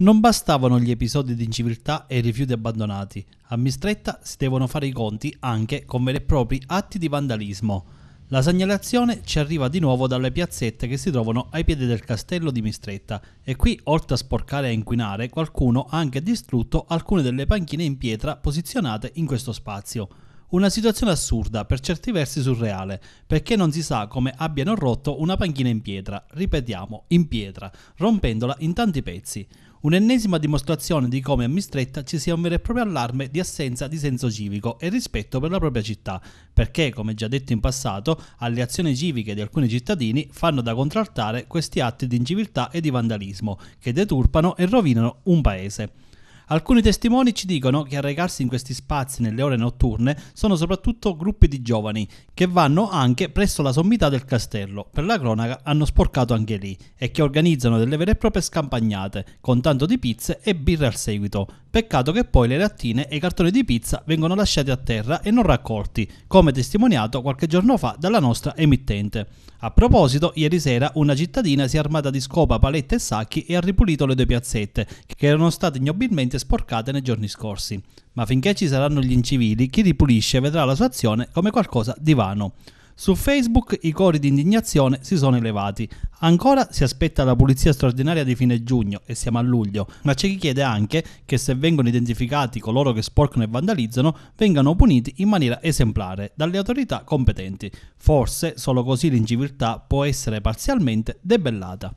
Non bastavano gli episodi di inciviltà e i rifiuti abbandonati. A Mistretta si devono fare i conti anche con veri e propri atti di vandalismo. La segnalazione ci arriva di nuovo dalle piazzette che si trovano ai piedi del castello di Mistretta e qui, oltre a sporcare e inquinare, qualcuno ha anche distrutto alcune delle panchine in pietra posizionate in questo spazio. Una situazione assurda, per certi versi surreale, perché non si sa come abbiano rotto una panchina in pietra, ripetiamo, in pietra, rompendola in tanti pezzi. Un'ennesima dimostrazione di come a Mistretta ci sia un vero e proprio allarme di assenza di senso civico e rispetto per la propria città, perché, come già detto in passato, alle azioni civiche di alcuni cittadini fanno da contraltare questi atti di inciviltà e di vandalismo, che deturpano e rovinano un paese. Alcuni testimoni ci dicono che a recarsi in questi spazi nelle ore notturne sono soprattutto gruppi di giovani che vanno anche presso la sommità del castello, per la cronaca hanno sporcato anche lì, e che organizzano delle vere e proprie scampagnate con tanto di pizze e birre al seguito, Peccato che poi le lattine e i cartoni di pizza vengono lasciati a terra e non raccolti, come testimoniato qualche giorno fa dalla nostra emittente. A proposito, ieri sera una cittadina si è armata di scopa, palette e sacchi e ha ripulito le due piazzette, che erano state ignobilmente sporcate nei giorni scorsi. Ma finché ci saranno gli incivili, chi ripulisce vedrà la sua azione come qualcosa di vano. Su Facebook i cori di indignazione si sono elevati. Ancora si aspetta la pulizia straordinaria di fine giugno e siamo a luglio, ma c'è chi chiede anche che se vengono identificati coloro che sporcano e vandalizzano vengano puniti in maniera esemplare dalle autorità competenti. Forse solo così l'inciviltà può essere parzialmente debellata.